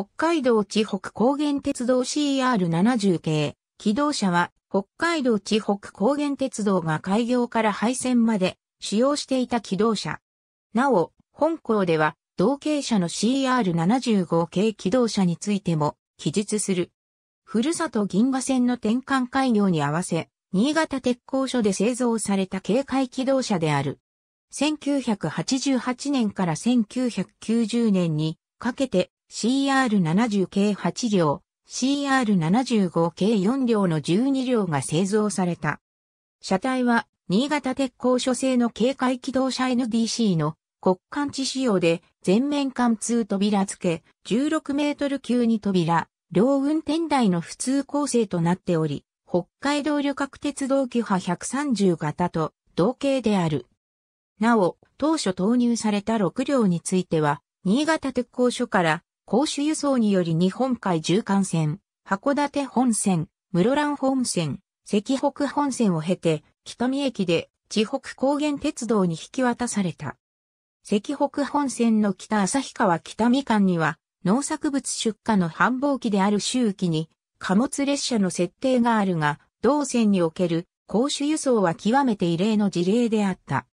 北海道地北高原鉄道 CR70 系、機動車は北海道地北高原鉄道が開業から廃線まで使用していた機動車。なお、本校では同系車の CR75 系機動車についても記述する。ふるさと銀河線の転換開業に合わせ、新潟鉄工所で製造された警戒機動車である。1988年から1990年にかけて CR70 計8両、CR75 計4両の12両が製造された。車体は、新潟鉄工所製の警戒機動車 NDC の国間地仕様で、全面貫通扉付け、16メートル級に扉、両運転台の普通構成となっており、北海道旅客鉄道機派130型と同型である。なお、当初投入された6両については、新潟鉄工所から公主輸送により日本海縦貫線、函館本線、室蘭本線、関北本線を経て、北見駅で、地北高原鉄道に引き渡された。関北本線の北旭川北みかんには、農作物出荷の繁忙期である周期に、貨物列車の設定があるが、同線における公主輸送は極めて異例の事例であった。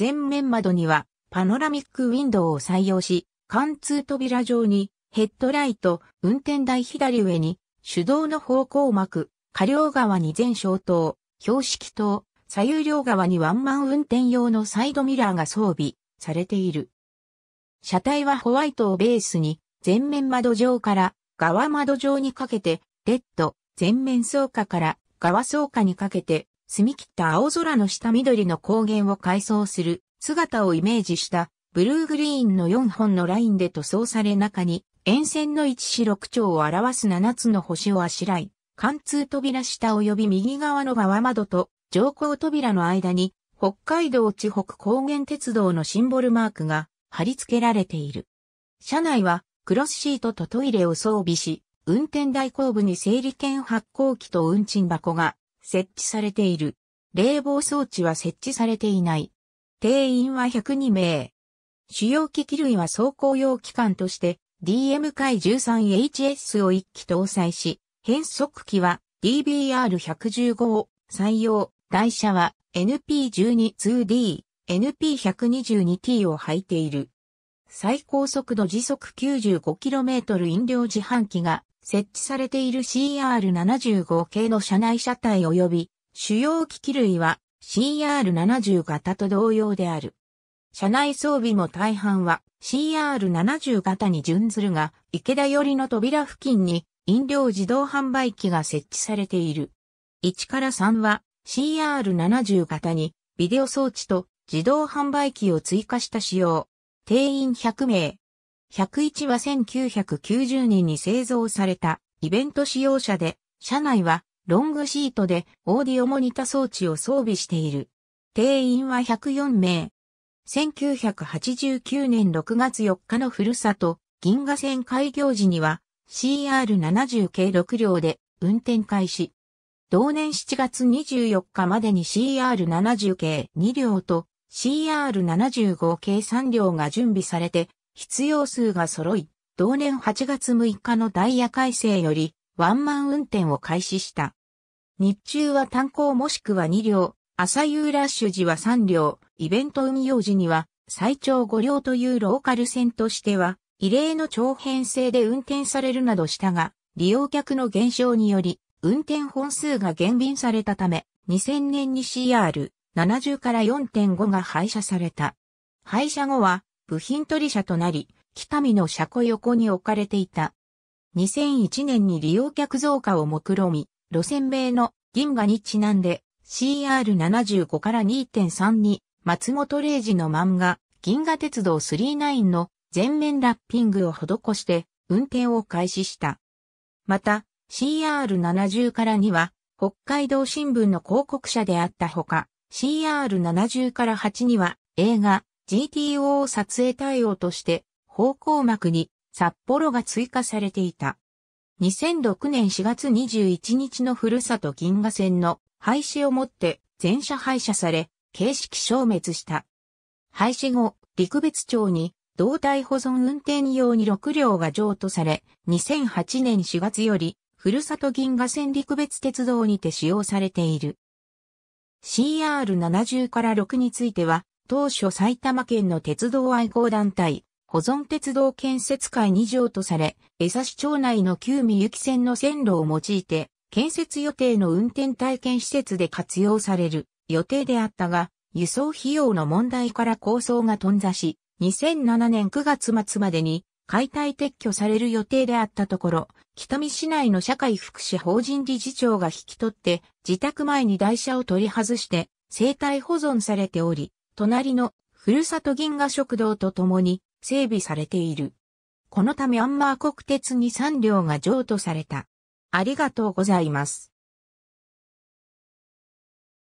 前面窓には、パノラミックウィンドウを採用し、貫通扉上に、ヘッドライト、運転台左上に、手動の方向幕、下両側に全消灯、標識灯、左右両側にワンマン運転用のサイドミラーが装備されている。車体はホワイトをベースに、前面窓上から側窓上にかけて、レッド、前面草下から側草下にかけて、澄み切った青空の下緑の光源を改装する姿をイメージしたブルーグリーンの4本のラインで塗装され中に、沿線の1四6丁を表す7つの星をあしらい、貫通扉下及び右側の側窓と上行扉の間に、北海道地北高原鉄道のシンボルマークが貼り付けられている。車内はクロスシートとトイレを装備し、運転代行部に整理券発行機と運賃箱が設置されている。冷房装置は設置されていない。定員は102名。主要機器類は走行用機関として DM 回 13HS を1機搭載し、変速機は DBR115 を採用、台車は NP12-2D、NP122T を履いている。最高速度時速 95km 飲料自販機が設置されている CR75 系の車内車体及び主要機器類は CR70 型と同様である。車内装備も大半は CR70 型に準ずるが、池田寄りの扉付近に飲料自動販売機が設置されている。1から3は CR70 型にビデオ装置と自動販売機を追加した仕様。定員100名。101は1990年に製造されたイベント使用車で、車内はロングシートでオーディオモニタ装置を装備している。定員は104名。1989年6月4日のふるさと、銀河線開業時には CR70 系6両で運転開始。同年7月24日までに CR70 系2両と CR75 系3両が準備されて必要数が揃い、同年8月6日のダイヤ改正よりワンマン運転を開始した。日中は炭鉱もしくは2両、朝夕ラッシュ時は3両、イベント運用時には、最長5両というローカル線としては、異例の長編制で運転されるなどしたが、利用客の減少により、運転本数が減便されたため、2000年に CR70 から4.5が廃車された。廃車後は、部品取り車となり、北見の車庫横に置かれていた。2001年に利用客増加を目論み、路線名の銀河にちなんで CR75 から2.3に松本零士の漫画、銀河鉄道39の全面ラッピングを施して運転を開始した。また、CR70 からには、北海道新聞の広告者であったほか、CR70 から8には映画 GTO を撮影対応として方向幕に札幌が追加されていた。2006年4月21日のふるさと銀河線の廃止をもって全車廃車され、形式消滅した。廃止後、陸別町に胴体保存運転用に6両が譲渡され、2008年4月より、ふるさと銀河線陸別鉄道にて使用されている。CR70 から6については、当初埼玉県の鉄道愛好団体、保存鉄道建設会に譲渡され、江差町内の旧美雪線の線路を用いて、建設予定の運転体験施設で活用される。予定であったが、輸送費用の問題から構想が頓挫し、2007年9月末までに解体撤去される予定であったところ、北見市内の社会福祉法人理事長が引き取って、自宅前に台車を取り外して、生体保存されており、隣のふるさと銀河食堂と共に整備されている。このためアンマー国鉄に3両が譲渡された。ありがとうございます。